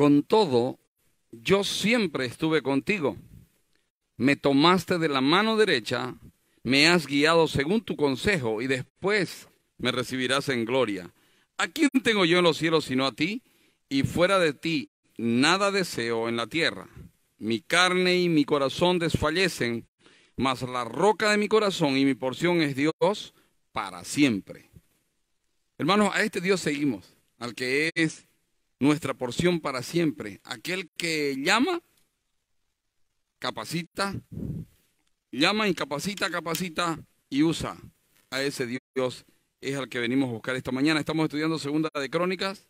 Con todo, yo siempre estuve contigo. Me tomaste de la mano derecha, me has guiado según tu consejo y después me recibirás en gloria. ¿A quién tengo yo en los cielos sino a ti? Y fuera de ti nada deseo en la tierra. Mi carne y mi corazón desfallecen, mas la roca de mi corazón y mi porción es Dios para siempre. Hermanos, a este Dios seguimos, al que es nuestra porción para siempre. Aquel que llama, capacita, llama, incapacita, capacita y usa a ese Dios. Es al que venimos a buscar esta mañana. Estamos estudiando Segunda de Crónicas.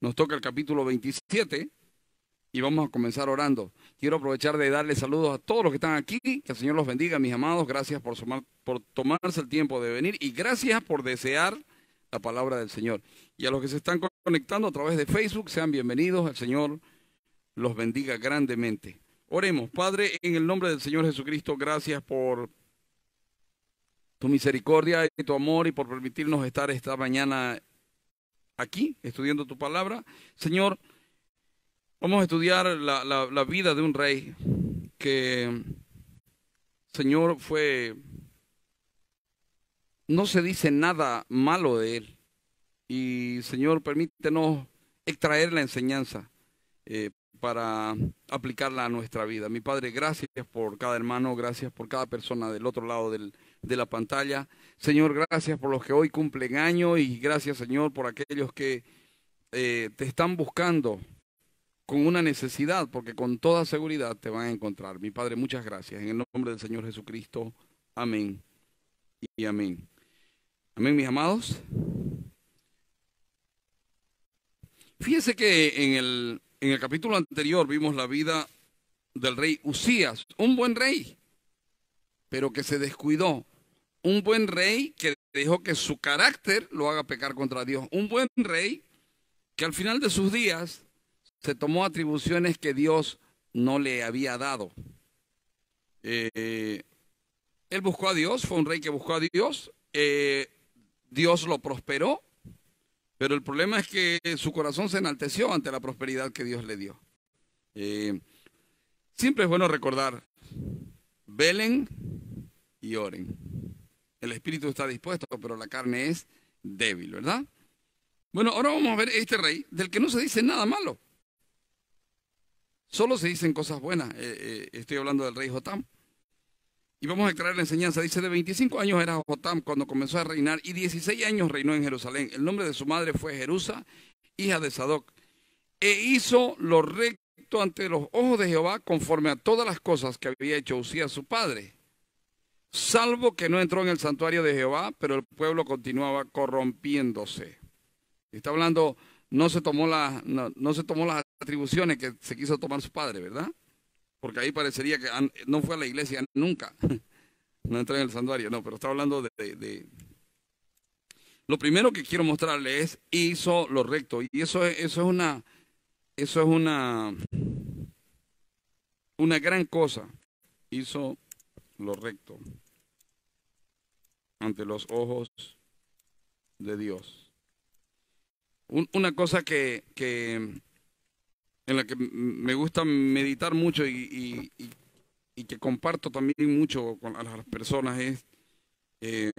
Nos toca el capítulo 27 y vamos a comenzar orando. Quiero aprovechar de darle saludos a todos los que están aquí. Que el Señor los bendiga, mis amados. Gracias por, por tomarse el tiempo de venir y gracias por desear la palabra del Señor. Y a los que se están conectando a través de Facebook, sean bienvenidos. El Señor los bendiga grandemente. Oremos, Padre, en el nombre del Señor Jesucristo, gracias por tu misericordia y tu amor y por permitirnos estar esta mañana aquí estudiando tu palabra. Señor, vamos a estudiar la, la vida de un rey que, Señor, fue no se dice nada malo de él. Y Señor, permítenos extraer la enseñanza eh, para aplicarla a nuestra vida. Mi Padre, gracias por cada hermano, gracias por cada persona del otro lado de la pantalla. Señor, gracias por los que hoy cumplen año y gracias, Señor, por aquellos que eh, te están buscando con una necesidad, porque con toda seguridad te van a encontrar. Mi Padre, muchas gracias. En el nombre del Señor Jesucristo. Amén. Y amén. Amén, mis amados. Fíjense que en el, capítulo anterior vimos la vida del rey Usías, un buen rey, pero que se descuidó. Un buen rey que dejó que su carácter lo haga pecar contra Dios. Un buen rey que al final de sus días se tomó atribuciones que Dios no le había dado. Eh, él buscó a Dios, fue un rey que buscó a Dios. Eh, Dios lo prosperó, pero el problema es que su corazón se enalteció ante la prosperidad que Dios le dio. Eh, siempre es bueno recordar, velen y oren. El espíritu está dispuesto, pero la carne es débil, ¿verdad? Bueno, ahora vamos a ver este rey del que no se dice nada malo. Solo se dicen cosas buenas. Eh, eh, estoy hablando del rey Jotam. Y vamos a extraer la enseñanza. Dice, de 25 años era Jotam cuando comenzó a reinar y 16 años reinó en Jerusalén. El nombre de su madre fue Jerusa, hija de Sadoc. E hizo lo recto ante los ojos de Jehová conforme a todas las cosas que había hecho Usía su padre. Salvo que no entró en el santuario de Jehová, pero el pueblo continuaba corrompiéndose. Está hablando, no se tomó, la, no se tomó las atribuciones que se quiso tomar su padre, ¿verdad? porque ahí parecería que no fue a la iglesia nunca. No entré en el santuario, no, pero está hablando de, Lo primero que quiero mostrarle es hizo lo recto. Y eso, es, eso es una... Eso es una... Una gran cosa. Hizo lo recto ante los ojos de Dios. una cosa que, que en la que me gusta meditar mucho y, que comparto también mucho con las personas es eh,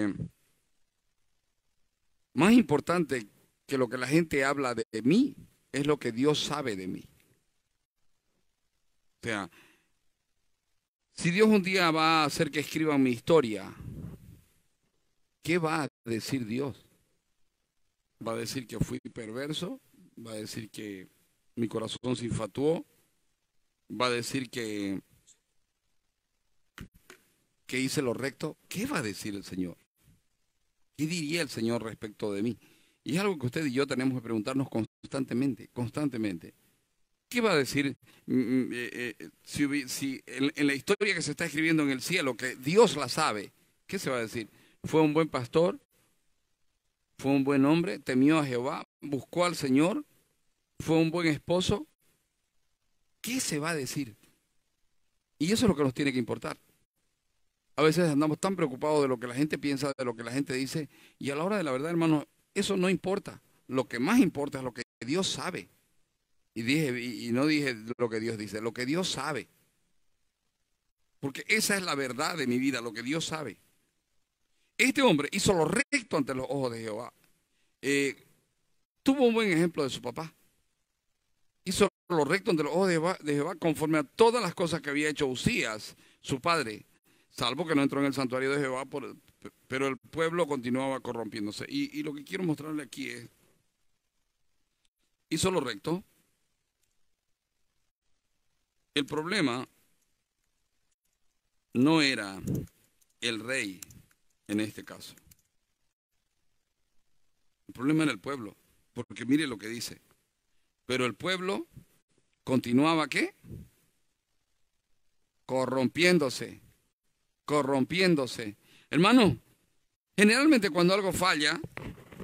más importante que lo que la gente habla de, mí es lo que Dios sabe de mí. O sea, si Dios un día va a hacer que escriba mi historia, ¿qué va a decir Dios? ¿Va a decir que fui perverso? ¿Va a decir que mi corazón se infatuó, va a decir que, que hice lo recto. ¿Qué va a decir el Señor? ¿Qué diría el Señor respecto de mí? Y es algo que usted y yo tenemos que preguntarnos constantemente, constantemente. ¿Qué va a decir mm, mm, eh, eh, si, en, en, la historia que se está escribiendo en el cielo, que Dios la sabe, qué se va a decir? ¿Fue un buen pastor? ¿Fue un buen hombre? ¿Temió a Jehová? ¿Buscó al Señor? fue un buen esposo, ¿qué se va a decir? Y eso es lo que nos tiene que importar. A veces andamos tan preocupados de lo que la gente piensa, de lo que la gente dice, y a la hora de la verdad, hermano, eso no importa. Lo que más importa es lo que Dios sabe. Y dije, y no dije lo que Dios dice, lo que Dios sabe. Porque esa es la verdad de mi vida, lo que Dios sabe. Este hombre hizo lo recto ante los ojos de Jehová. Eh, tuvo un buen ejemplo de su papá hizo lo recto ante los ojos de Jehová, conforme a todas las cosas que había hecho Usías, su padre, salvo que no entró en el santuario de Jehová, pero el pueblo continuaba corrompiéndose. Y, y lo que quiero mostrarle aquí es, hizo lo recto. El problema no era el rey en este caso. El problema era el pueblo, porque mire lo que dice. Pero el pueblo continuaba qué? Corrompiéndose, corrompiéndose. Hermano, generalmente cuando algo falla,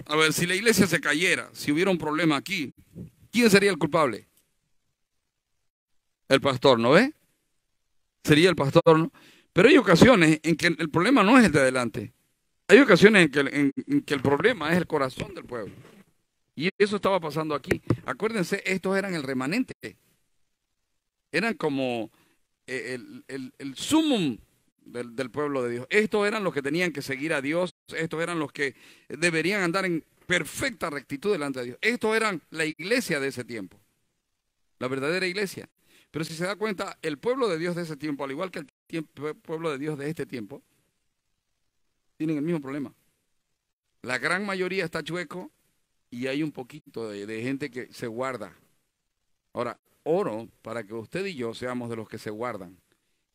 a ver, si la iglesia se cayera, si hubiera un problema aquí, ¿quién sería el culpable? El pastor, ¿no ve? Sería el pastor, ¿no? Pero hay ocasiones en que el problema no es el de adelante. Hay ocasiones en que el problema es el corazón del pueblo. Y eso estaba pasando aquí. Acuérdense, estos eran el remanente. Eran como eh, el, sumum del, pueblo de Dios. Estos eran los que tenían que seguir a Dios. Estos eran los que deberían andar en perfecta rectitud delante de Dios. Estos eran la iglesia de ese tiempo. La verdadera iglesia. Pero si se da cuenta, el pueblo de Dios de ese tiempo, al igual que el pueblo de Dios de este tiempo, tienen el mismo problema. La gran mayoría está chueco, y hay un poquito de, gente que se guarda. Ahora, oro para que usted y yo seamos de los que se guardan.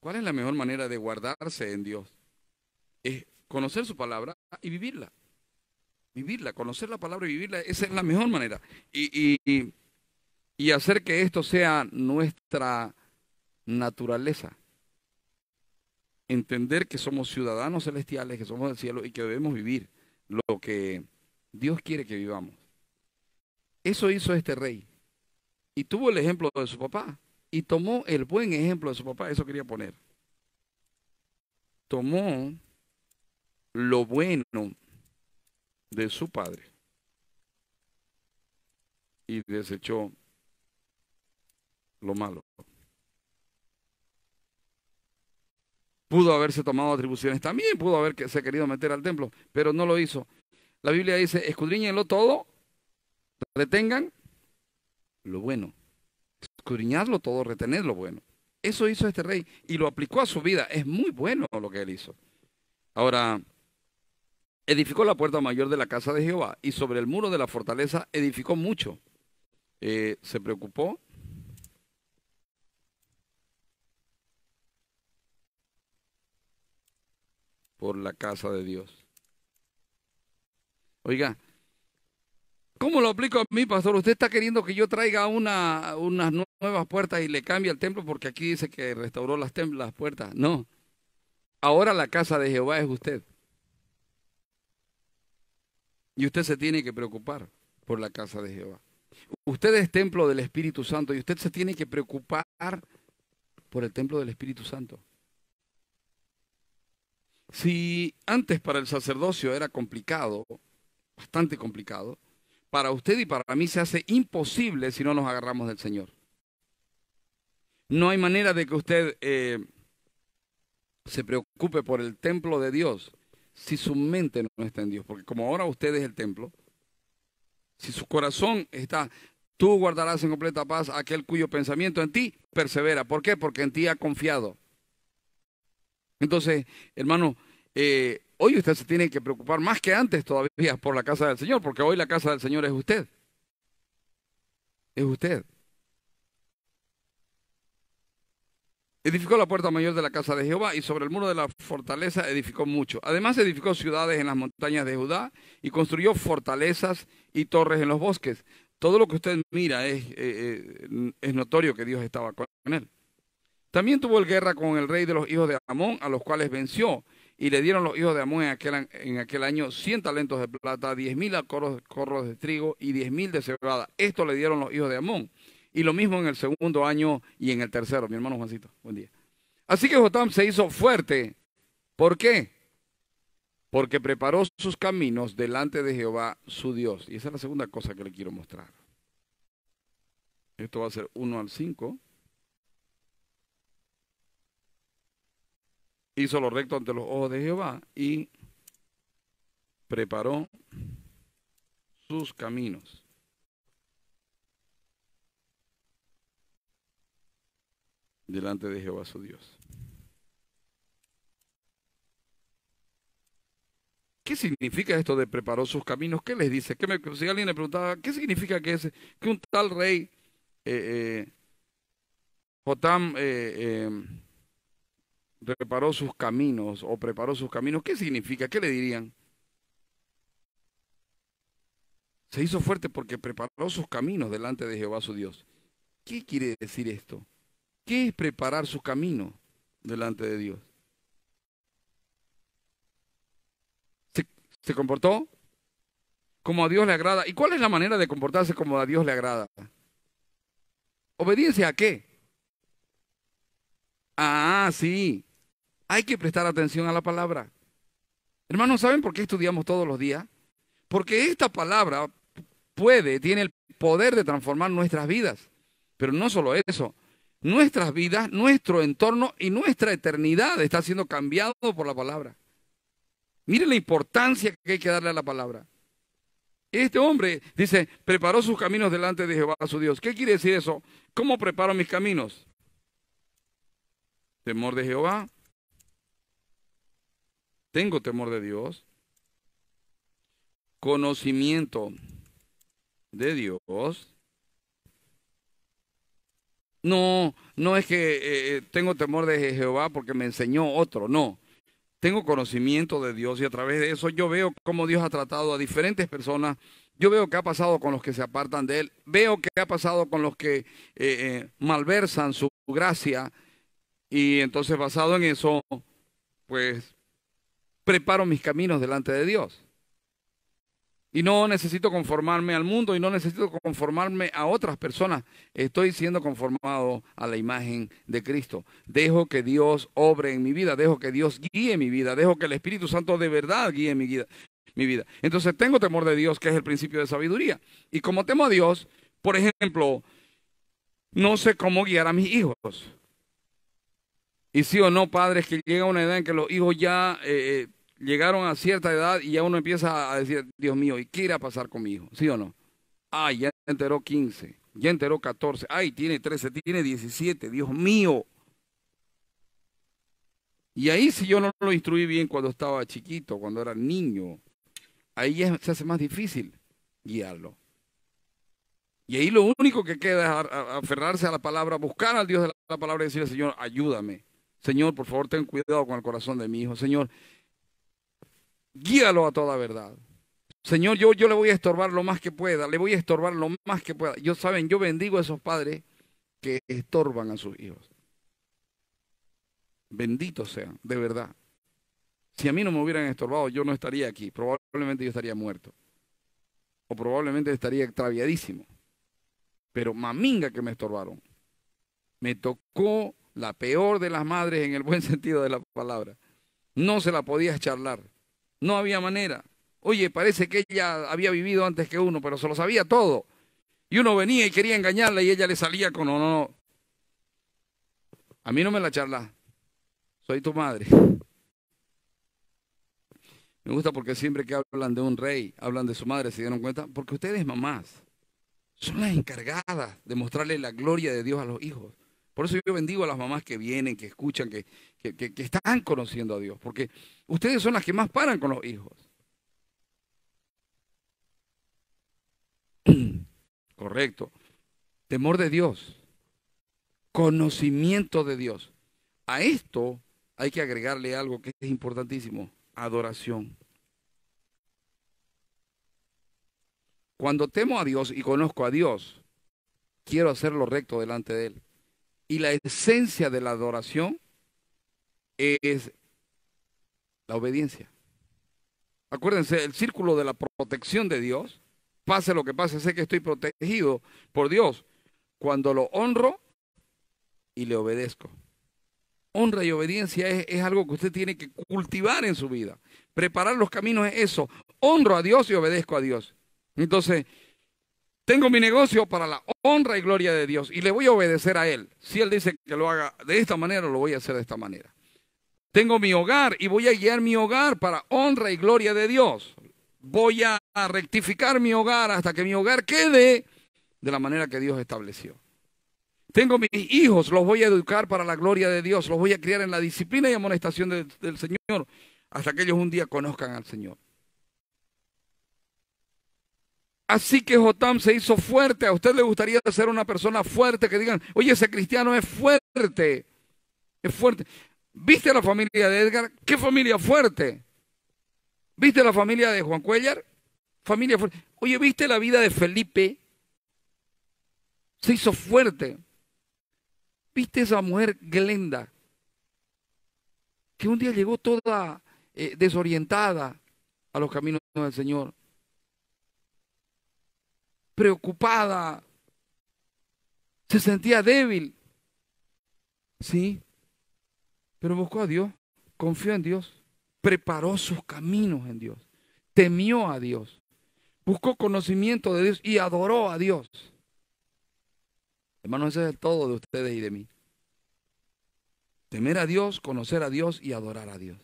¿Cuál es la mejor manera de guardarse en Dios? Es conocer su palabra y vivirla. Vivirla, conocer la palabra y vivirla, esa es la mejor manera. Y, y hacer que esto sea nuestra naturaleza. Entender que somos ciudadanos celestiales, que somos del cielo y que debemos vivir lo que Dios quiere que vivamos. Eso hizo este rey. Y tuvo el ejemplo de su papá. Y tomó el buen ejemplo de su papá. Eso quería poner. Tomó lo bueno de su padre. Y desechó lo malo. Pudo haberse tomado atribuciones también, pudo haberse querido meter al templo, pero no lo hizo. La Biblia dice, escudriñenlo todo retengan lo bueno. Escudriñadlo todo, retened lo bueno. Eso hizo este rey y lo aplicó a su vida. Es muy bueno lo que él hizo. Ahora, edificó la puerta mayor de la casa de Jehová y sobre el muro de la fortaleza edificó mucho. Eh, se preocupó. por la casa de Dios. Oiga, ¿Cómo lo aplico a mí, pastor? Usted está queriendo que yo traiga una, unas nuevas puertas y le cambie el templo porque aquí dice que restauró las puertas. No. Ahora la casa de Jehová es usted. Y usted se tiene que preocupar por la casa de Jehová. Usted es templo del Espíritu Santo y usted se tiene que preocupar por el templo del Espíritu Santo. Si antes para el sacerdocio era complicado, bastante complicado, para usted y para mí se hace imposible si no nos agarramos del Señor. No hay manera de que usted eh, se preocupe por el templo de Dios si su mente no está en Dios. Porque como ahora usted es el templo, si su corazón está, tú guardarás en completa paz aquel cuyo pensamiento en ti persevera. ¿Por qué? Porque en ti ha confiado. Entonces, hermano, eh, hoy usted se tiene que preocupar más que antes todavía por la casa del Señor, porque hoy la casa del Señor es usted. Es usted. Edificó la puerta mayor de la casa de Jehová y sobre el muro de la fortaleza edificó mucho. Además edificó ciudades en las montañas de Judá y construyó fortalezas y torres en los bosques. Todo lo que usted mira es, eh, eh, es notorio que Dios estaba con él. También tuvo el guerra con el rey de los hijos de Amón, a los cuales venció y le dieron los hijos de Amón en aquel, año 100 talentos de plata, 10 mil corros, de trigo y 10 mil de cebada. Esto le dieron los hijos de Amón. Y lo mismo en el segundo año y en el tercero. Mi hermano Juancito, buen día. Así que Jotam se hizo fuerte. ¿Por qué? Porque preparó sus caminos delante de Jehová su Dios. Y esa es la segunda cosa que le quiero mostrar. Esto va a ser 1 al 5. hizo lo recto ante los ojos de Jehová y preparó sus caminos. delante de Jehová su Dios. ¿Qué significa esto de preparó sus caminos? ¿Qué les dice? ¿Qué me, si alguien le preguntaba, ¿qué significa que, ese, que un tal rey eh, eh Jotam eh, eh, Preparó sus caminos o preparó sus caminos, ¿qué significa? ¿Qué le dirían? Se hizo fuerte porque preparó sus caminos delante de Jehová su Dios. ¿Qué quiere decir esto? ¿Qué es preparar su camino delante de Dios? se comportó como a Dios le agrada? ¿Y cuál es la manera de comportarse como a Dios le agrada? ¿Obediencia a qué? Ah, sí. Hay que prestar atención a la palabra. Hermanos, ¿saben por qué estudiamos todos los días? Porque esta palabra puede, tiene el poder de transformar nuestras vidas. Pero no solo eso, nuestras vidas, nuestro entorno y nuestra eternidad está siendo cambiado por la palabra. Miren la importancia que hay que darle a la palabra. Este hombre dice, preparó sus caminos delante de Jehová su Dios. ¿Qué quiere decir eso? ¿Cómo preparo mis caminos? Temor de Jehová, tengo temor de Dios. Conocimiento de Dios. No, no es que eh, eh, tengo temor de Jehová porque me enseñó otro, no. Tengo conocimiento de Dios y a través de eso yo veo cómo Dios ha tratado a diferentes personas. Yo veo qué ha pasado con los que se apartan de Él. Veo qué ha pasado con los que eh, malversan su gracia. Y entonces basado en eso, pues preparo mis caminos delante de Dios. Y no necesito conformarme al mundo y no necesito conformarme a otras personas. Estoy siendo conformado a la imagen de Cristo. Dejo que Dios obre en mi vida, dejo que Dios guíe mi vida, dejo que el Espíritu Santo de verdad guíe mi vida. Entonces tengo temor de Dios, que es el principio de sabiduría. Y como temo a Dios, por ejemplo, no sé cómo guiar a mis hijos. Y sí o no, padres, que llega una edad en que los hijos ya eh, eh, llegaron a cierta edad y ya uno empieza a decir, Dios mío, ¿y qué irá a pasar con mi hijo? ¿Sí o no? Ay, ya enteró 15, ya enteró 14, ay, tiene 13, tiene 17, Dios mío. Y ahí si yo no lo instruí bien cuando estaba chiquito, cuando era niño, ahí se hace más difícil guiarlo. Y ahí lo único que queda es aferrarse a la palabra, buscar al Dios de la palabra y decirle, Señor, ayúdame. Señor, por favor, ten cuidado con el corazón de mi hijo. Señor, Guíalo a toda verdad. Señor, yo, yo le voy a estorbar lo más que pueda, le voy a estorbar lo más que pueda. Yo saben, yo bendigo a esos padres que estorban a sus hijos. Benditos sean, de verdad. Si a mí no me hubieran estorbado, yo no estaría aquí. Probablemente yo estaría muerto. O probablemente estaría extraviadísimo. Pero maminga que me estorbaron. Me tocó la peor de las madres en el buen sentido de la palabra. No se la podía charlar. No había manera. Oye, parece que ella había vivido antes que uno, pero se lo sabía todo. Y uno venía y quería engañarla y ella le salía con no, no, no. A mí no me la charla. Soy tu madre. Me gusta porque siempre que hablan de un rey, hablan de su madre, ¿se dieron cuenta? Porque ustedes, mamás, son las encargadas de mostrarle la gloria de Dios a los hijos. Por eso yo bendigo a las mamás que vienen, que escuchan, que, que, están conociendo a Dios, porque ustedes son las que más paran con los hijos. Correcto. Temor de Dios, conocimiento de Dios. A esto hay que agregarle algo que es importantísimo, adoración. Cuando temo a Dios y conozco a Dios, quiero hacerlo recto delante de Él. Y la esencia de la adoración es la obediencia. Acuérdense, el círculo de la protección de Dios, pase lo que pase, sé que estoy protegido por Dios cuando lo honro y le obedezco. Honra y obediencia es, algo que usted tiene que cultivar en su vida. Preparar los caminos es eso. Honro a Dios y obedezco a Dios. Entonces, tengo mi negocio para la honra y gloria de Dios y le voy a obedecer a Él. Si Él dice que lo haga de esta manera, lo voy a hacer de esta manera. Tengo mi hogar y voy a guiar mi hogar para honra y gloria de Dios. Voy a rectificar mi hogar hasta que mi hogar quede de la manera que Dios estableció. Tengo mis hijos, los voy a educar para la gloria de Dios, los voy a criar en la disciplina y amonestación del Señor hasta que ellos un día conozcan al Señor. Así que Jotam se hizo fuerte. A usted le gustaría ser una persona fuerte que digan, oye, ese cristiano es fuerte. Es fuerte. ¿Viste la familia de Edgar? ¡Qué familia fuerte! ¿Viste la familia de Juan Cuellar? Familia fuerte. Oye, ¿viste la vida de Felipe? Se hizo fuerte. ¿Viste esa mujer Glenda? Que un día llegó toda eh, desorientada a los caminos del Señor. Preocupada. Se sentía débil. Sí. Pero buscó a Dios, confió en Dios, preparó sus caminos en Dios, temió a Dios, buscó conocimiento de Dios y adoró a Dios. Hermanos, ese es todo de ustedes y de mí. Temer a Dios, conocer a Dios y adorar a Dios.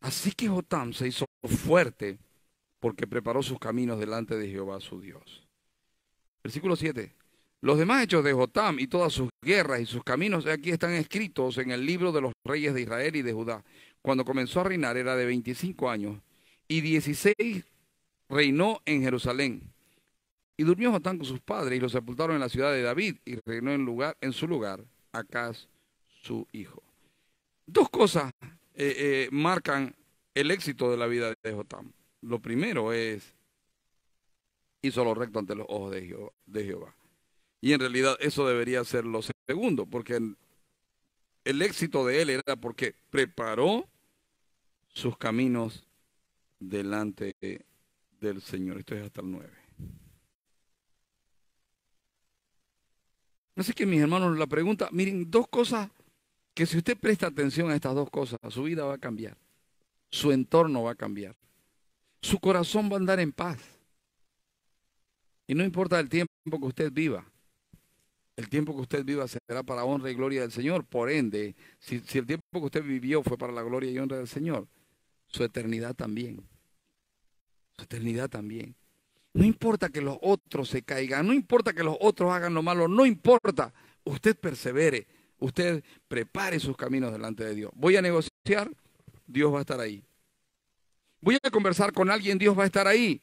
Así que Jotam se hizo fuerte porque preparó sus caminos delante de Jehová su Dios. Versículo 7. Los demás hechos de Jotam y todas sus guerras y sus caminos aquí están escritos en el libro de los reyes de Israel y de Judá. Cuando comenzó a reinar era de 25 años y 16 reinó en Jerusalén. Y durmió Jotam con sus padres y lo sepultaron en la ciudad de David y reinó en, lugar, en su lugar Acaz, su hijo. Dos cosas eh, eh, marcan el éxito de la vida de Jotam. Lo primero es, hizo lo recto ante los ojos de, de Jehová. Y en realidad eso debería ser lo segundo, porque el, éxito de él era porque preparó sus caminos delante del Señor. Esto es hasta el 9. Así que mis hermanos, la pregunta, miren, dos cosas que si usted presta atención a estas dos cosas, su vida va a cambiar, su entorno va a cambiar, su corazón va a andar en paz. Y no importa el tiempo que usted viva, el tiempo que usted viva será para honra y gloria del Señor. Por ende, si, si, el tiempo que usted vivió fue para la gloria y honra del Señor, su eternidad también. Su eternidad también. No importa que los otros se caigan, no importa que los otros hagan lo malo, no importa. Usted persevere, usted prepare sus caminos delante de Dios. Voy a negociar, Dios va a estar ahí. Voy a conversar con alguien, Dios va a estar ahí.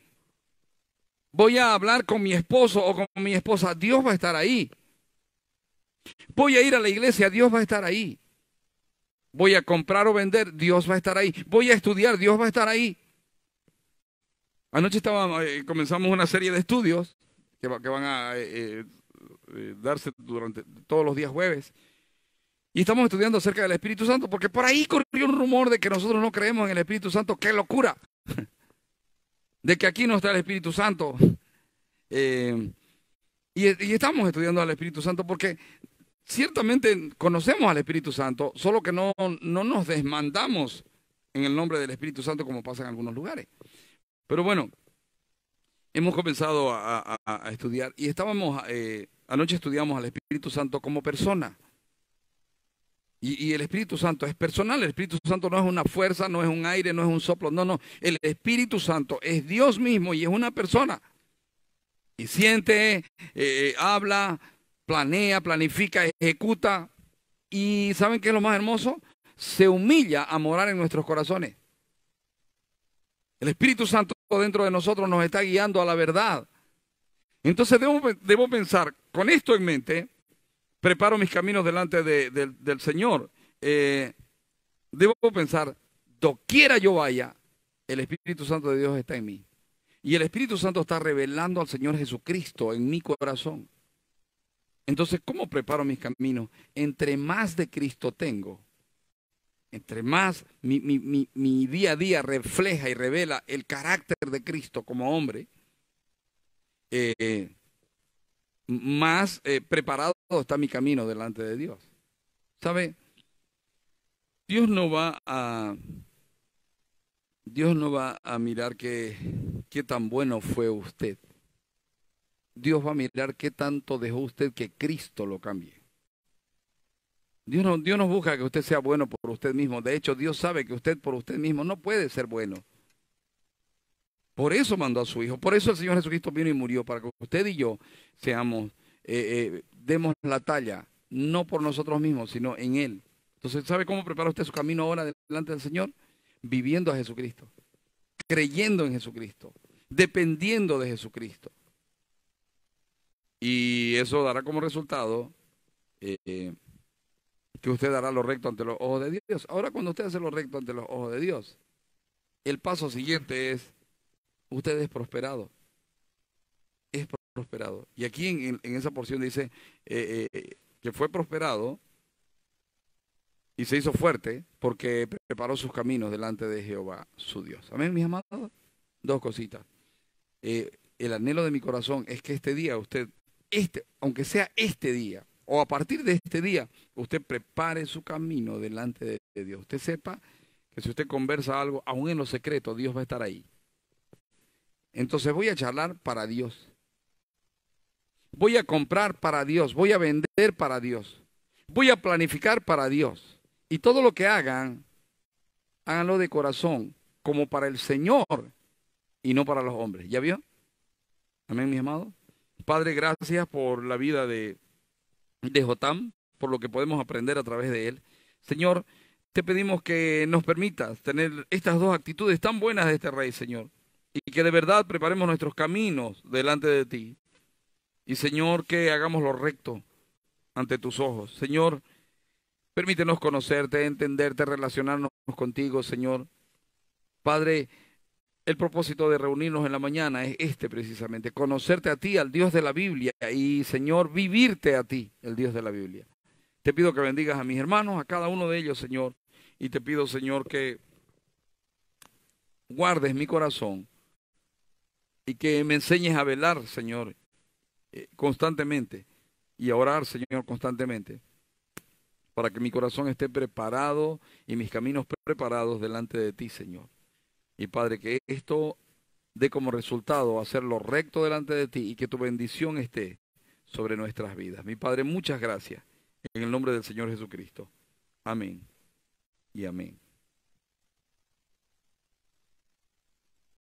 Voy a hablar con mi esposo o con mi esposa, Dios va a estar ahí. Voy a ir a la iglesia, Dios va a estar ahí. Voy a comprar o vender, Dios va a estar ahí. Voy a estudiar, Dios va a estar ahí. Anoche eh, comenzamos una serie de estudios que, van a eh, eh, darse durante todos los días jueves. Y estamos estudiando acerca del Espíritu Santo, porque por ahí corrió un rumor de que nosotros no creemos en el Espíritu Santo. ¡Qué locura! De que aquí no está el Espíritu Santo. y, estamos estudiando al Espíritu Santo porque ciertamente conocemos al Espíritu Santo, solo que no, nos desmandamos en el nombre del Espíritu Santo como pasa en algunos lugares. Pero bueno, hemos comenzado a, estudiar y estábamos, eh, anoche estudiamos al Espíritu Santo como persona. Y, el Espíritu Santo es personal, el Espíritu Santo no es una fuerza, no es un aire, no es un soplo, no, no, el Espíritu Santo es Dios mismo y es una persona. Y siente, eh, eh, habla, planea, planifica, ejecuta. Y ¿saben qué es lo más hermoso? Se humilla a morar en nuestros corazones. El Espíritu Santo dentro de nosotros nos está guiando a la verdad. Entonces debo, pensar, con esto en mente, preparo mis caminos delante del Señor. Eh, debo pensar, doquiera yo vaya, el Espíritu Santo de Dios está en mí. Y el Espíritu Santo está revelando al Señor Jesucristo en mi corazón. Entonces, ¿cómo preparo mis caminos? Entre más de Cristo tengo, entre más mi, día a día refleja y revela el carácter de Cristo como hombre, eh, más eh, preparado está mi camino delante de Dios. ¿Sabe? Dios no va a Dios no va a mirar qué, qué tan bueno fue usted. Dios va a mirar qué tanto dejó usted que Cristo lo cambie. Dios no, Dios busca que usted sea bueno por usted mismo. De hecho, Dios sabe que usted por usted mismo no puede ser bueno. Por eso mandó a su Hijo. Por eso el Señor Jesucristo vino y murió, para que usted y yo seamos, eh, eh, demos la talla, no por nosotros mismos, sino en Él. Entonces, ¿sabe cómo prepara usted su camino ahora delante del Señor? Viviendo a Jesucristo, creyendo en Jesucristo, dependiendo de Jesucristo. Y eso dará como resultado eh, eh, que usted dará lo recto ante los ojos de Dios. Ahora cuando usted hace lo recto ante los ojos de Dios, el paso siguiente es, usted es prosperado. Es prosperado. Y aquí en, esa porción dice eh, que fue prosperado y se hizo fuerte porque preparó sus caminos delante de Jehová, su Dios. Amén, mis amados. Dos cositas. el anhelo de mi corazón es que este día usted este, aunque sea este día, o a partir de este día, usted prepare su camino delante de, Dios. Usted sepa que si usted conversa algo, aún en lo secreto, Dios va a estar ahí. Entonces voy a charlar para Dios. Voy a comprar para Dios, voy a vender para Dios, voy a planificar para Dios. Y todo lo que hagan, háganlo de corazón, como para el Señor y no para los hombres. ¿Ya vio? Amén, mis amados. Padre, gracias por la vida de, de Jotam, por lo que podemos aprender a través de él. Señor, te pedimos que nos permitas tener estas dos actitudes tan buenas de este rey, Señor, y que de verdad preparemos nuestros caminos delante de ti. Y Señor, que hagamos lo recto ante tus ojos. Señor, permítenos conocerte, entenderte, relacionarnos contigo, Señor. Padre, el propósito de reunirnos en la mañana es este precisamente, conocerte a ti, al Dios de la Biblia, y Señor, vivirte a ti, el Dios de la Biblia. Te pido que bendigas a mis hermanos, a cada uno de ellos, Señor, y te pido, Señor, que guardes mi corazón y que me enseñes a velar, Señor, eh, constantemente y a orar, Señor, constantemente, para que mi corazón esté preparado y mis caminos preparados delante de ti, Señor. Y Padre, que esto dé como resultado hacerlo recto delante de ti y que tu bendición esté sobre nuestras vidas. Mi Padre, muchas gracias. En el nombre del Señor Jesucristo. Amén y amén.